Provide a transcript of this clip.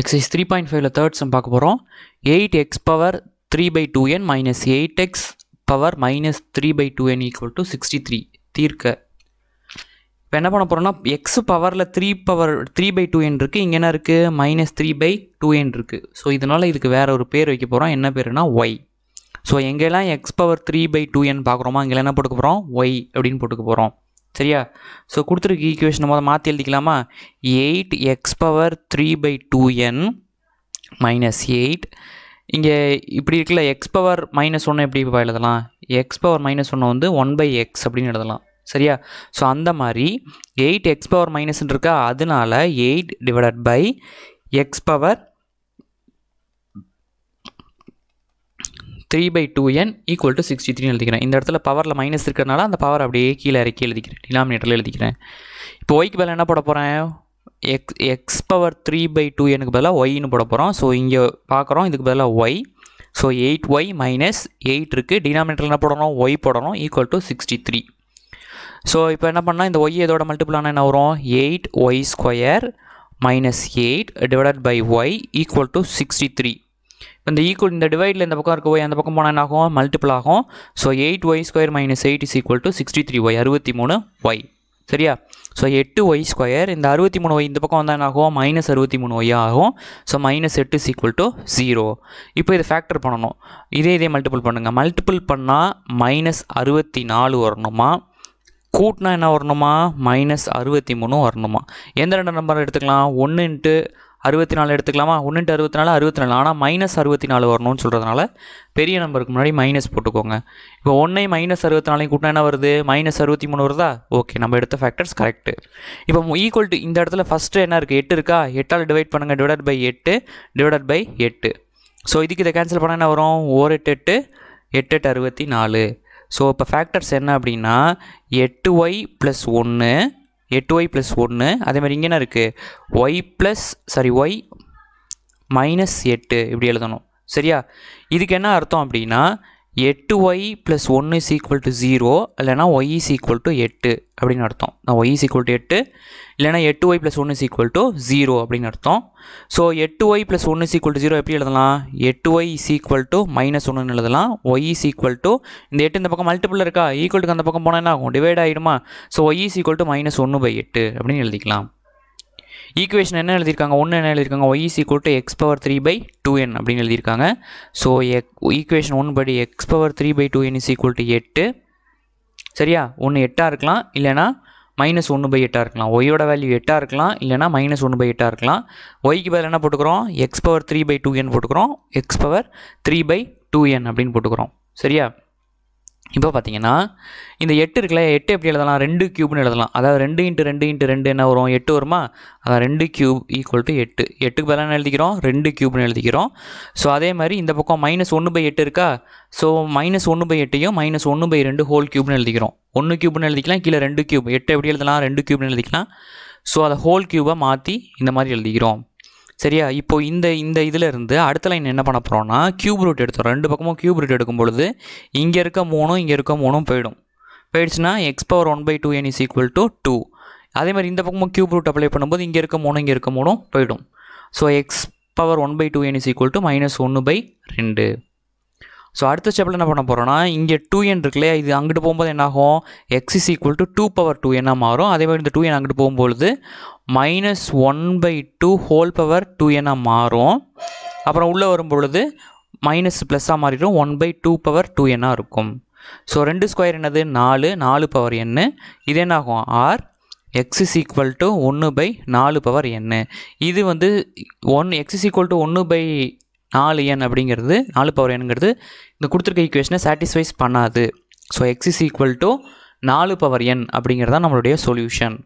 exercise three point ஃபைவ்ல third sum பார்க்க போகிறோம் eight x power three by two n minus eight x power minus three by two n equal to sixty three தீர்க்க இப்போ என்ன பண்ண போகிறோம்னா x பவரில் three power three by two n இருக்குது இங்கே என்ன இருக்குது minus three by two n இருக்குது ஸோ இதனால் இதுக்கு வேறு ஒரு பேர் வைக்க போகிறோம் என்ன பேருனா ஒய் ஸோ எங்கெல்லாம் x power three by two n பார்க்குறோமா இங்கே என்ன போட்டுக்க போகிறோம் ஒய் அப்படின்னு போட்டுக்க போகிறோம் சரியா ஸோ கொடுத்துருக்க ஈக்குவேஷன் மொதல் மாற்றி எழுதிக்கலாமா eight x power three by two n minus eight இங்கே இப்படி இருக்கல எக்ஸ் பவர் மைனஸ் ஒன்று எப்படி எழுதலாம் எக்ஸ் பவர் மைனஸ் ஒன்று வந்து ஒன் பை எக்ஸ் அப்படின்னு எழுதலாம் சரியா ஸோ அந்த மாதிரி எயிட் எக்ஸ் பவர் மைனஸ்ன்னு இருக்கா அதனால eight divided by x power three by two n equal to sixty three எழுதிக்கிறேன் இந்த இடத்துல பவரில் மைனஸ் இருக்கிறனால அந்த பவர் அப்படியே கீழே இறக்கி எழுதிக்கிறேன் டினாமினேட்டரில் எழுதிக்கிறேன் இப்போ ஒய்க்கு பதில் என்ன போட போகிறேன் x x power three by two எனக்கு பதிலாக ஒய்னு போட போகிறோம் ஸோ இங்கே பார்க்குறோம் இதுக்கு பதிலாக y so eight y minus eight இருக்குது டினாமினேட்டர் என்ன போடணும் ஒய் போடணும் equal to sixty three so இப்போ என்ன பண்ணால் இந்த ஒய் இதோட மல்டிபிளான என்ன வரும் eight y square minus eight divided by y equal to sixty three இப்போ இந்த ஈக்குவல் இந்த டிவைடில் இந்த பக்கம் இருக்க ஒய் அந்த பக்கம் போனால் என்ன ஆகும் மல்டிபிள் ஆகும் so eight y square minus eight is equal to sixty three y அறுபத்தி மூணு ஒய் சரியா ஸோ எட்டு ஒய் ஸ்கொயர் இந்த அறுபத்தி மூணு ஒய் இந்த பக்கம் வந்தால் என்ன ஆகும் மைனஸ் அறுபத்தி மூணு ஒய் ஆகும் ஸோ மைனஸ் எட்டு இஸ் ஈக்குவல் டு ஜீரோ இப்போ இதை ஃபேக்டர் பண்ணணும் இதே இதே மல்டிபிள் பண்ணுங்கள் மல்டிபிள் பண்ணால் மைனஸ் அறுபத்தி நாலு வரணுமா கூட்டினா என்ன வரணுமா மைனஸ் அறுபத்தி மூணு வரணுமா எந்த ரெண்டு நம்பர் எடுத்துக்கலாம் ஒன்று இன்ட்டு அறுபத்தி நாலு எடுத்துக்கலாமா ஒன்றுட்டு அறுபத்தி நாலு அறுபத்தி நாலு ஆனால் மைனஸ் அறுபத்தி நாலு வரணும்னு சொல்கிறதுனால பெரிய நம்பருக்கு முன்னாடி மைனஸ் போட்டுக்கோங்க இப்போ ஒன்றே மைனஸ் அறுபத்தி நாலையும் கூட்டினா என்ன வருது மைனஸ் அறுபத்தி மூணு வருதா ஓகே நம்ம எடுத்த ஃபேக்டர்ஸ் கரெக்டு இப்போ ஈக்குவல் டு இந்த இடத்துல ஃபஸ்ட்டு என்ன இருக்குது எட்டு இருக்கா எட்டால் டிவைட் பண்ணுங்கள் டிவைட் பை எட்டு டிவைட் பை எட்டு ஸோ இதுக்கு இதை கேன்சல் பண்ணால் என்ன வரும் ஓர் எட்டு எட்டு எட்டு எட்டு அறுபத்தி நாலு ஸோ இப்போ ஃபேக்டர்ஸ் என்ன அப்படின்னா எட்டு ஒய் ப்ளஸ் ஒன்று எட்டு ஒய் ப்ளஸ் ஒன்று அதேமாதிரி இங்கே என்ன இருக்குது y plus sorry y minus எட்டு இப்படி எழுதணும் சரியா இதுக்கு என்ன அர்த்தம் அப்படின்னா எட்டு ஒய் ப்ளஸ் ஒன்று இஸ் ஈக்குவல் டு ஜீரோ இல்லைனா ஒய் இஸ் ஈக்குவல் டு எட்டு அப்படின்னு அர்த்தம் நான் ஒய் இஸ் ஈக்குவல் டு எட்டு இல்லைனா எட்டு ஒய் ப்ளஸ் ஒன்று இஸ் ஈக்குவல் டு ஜீரோ அப்படின்னு அர்த்தம் ஸோ எட்டு ஒய் ப்ளஸ் ஒன்று இஸ் ஈக்குவல் டு ஜீரோ எப்படி எழுதலாம் eight y is equal to minus ஒன்றுன்னு எழுதலாம் ஒய் இஸ் ஈக்குவல் டு இந்த எட்டு இந்த பக்கம் மல்டிபிள் இருக்கா ஈக்குவல் டு அந்த பக்கம் போனால் என்ன ஆகும் டிவைட் ஆகிடுமா so y is equal to minus ஒன்று பை எட்டு அப்படின்னு எழுதிக்கலாம் ஈக்குவேஷன் என்ன எழுதியிருக்காங்க ஒன்று என்ன எழுதியிருக்காங்க y is equal to x power three by two n அப்படின்னு எழுதியிருக்காங்க ஸோ எக் ஈக்குவேஷன் ஒன் படி x power three by two n is equal to எட்டு சரியா ஒன்று எட்டாக இருக்கலாம் இல்லைனா மைனஸ் ஒன்று பை எட்டாக இருக்கலாம் ஒய்யோட வேல்யூ எட்டாக இருக்கலாம் இல்லைனா மைனஸ் ஒன்று பை எட்டாக இருக்கலாம் ஒய்க்கு பதில் என்ன போட்டுக்கிறோம் x power three by two n போட்டுக்கிறோம் x power three by two n அப்படின்னு போட்டுக்கிறோம் சரியா இப்போ பார்த்தீங்கன்னா இந்த எட்டு இருக்குல்ல எட்டு எப்படி எழுதலாம் ரெண்டு க்யூப்னு எழுதலாம் அதாவது ரெண்டு இன்ட்டு ரெண்டு இன்ட்டு ரெண்டு என்ன வரும் எட்டு வருமா அதான் ரெண்டு க்யூப் ஈக்குவல் டு எட்டு எட்டுக்கு பதிலாக எழுதிக்கிறோம் ரெண்டு க்யூப்னு எழுதிக்கிறோம் ஸோ அதே மாதிரி இந்த பக்கம் மைனஸ் ஒன்று பை எட்டு இருக்கா ஸோ மைனஸ் ஒன்று பை எட்டையும் மைனஸ் ஒன்று பை ரெண்டு ஹோல் க்யூப்னு எழுதிக்கிறோம் ஒன்று க்யூப்னு எழுதிக்கலாம் கீழே ரெண்டு க்யூப் எட்டு எப்படி எழுதலாம் ரெண்டு க்யூப்னு எழுதிக்கலாம் ஸோ அதை ஹோல் க்யூபை மாற்றி இந்த மாதிரி எழுதிக்கிறோம் சரியா இப்போ இந்த இந்த இதில் இருந்து அடுத்த லைன் என்ன பண்ண போகிறோன்னா கியூப் ரூட் எடுத்தோம் ரெண்டு பக்கமும் கியூப் ரூட் எடுக்கும் பொழுது இங்கே இருக்க மூணும் இங்கே இருக்க மூணும் போயிடும் போயிடுச்சுன்னா x power one by two n is equal to two அதே மாதிரி இந்த பக்கமும் கியூப் ரூட் அப்ளை பண்ணும்போது இங்கே இருக்க மூணும் இங்கே இருக்க மூணும் போயிடும் so x power one by two n is equal to minus ஒன்று பை ரெண்டு ஸோ அடுத்த ஸ்டெப்பில் என்ன பண்ண போகிறோன்னா இங்கே டூ என் இருக்குல்லே இது அங்கிட்டு போகும்போது என்னாகும் x is equal to two power two என்ன மாறும் அதே மாதிரி இந்த டூ என் அங்கிட்டு போகும்பொழுது minus one by two whole power two என்ன மாறும் அப்புறம் உள்ளே வரும்பொழுது மைனஸ் ப்ளஸ்ஸாக மாறிடும் one by two power two என்னாக இருக்கும் ஸோ ரெண்டு ஸ்கொயர் என்னது நாலு நாலு பவர் என்ன இது என்னாகும் or x is equal to ஒன்று பை நாலு பவர் என்ன இது வந்து one x is equal to ஒன்று பை நாலு என் அப்படிங்கிறது நாலு பவர் என்ங்கிறது இந்த கொடுத்துருக்க ஈக்குவேஷனை சாட்டிஸ்ஃபைஸ் பண்ணாது so x is equal to நாலு பவர் என் அப்படிங்கிறது தான் நம்மளுடைய சொல்யூஷன்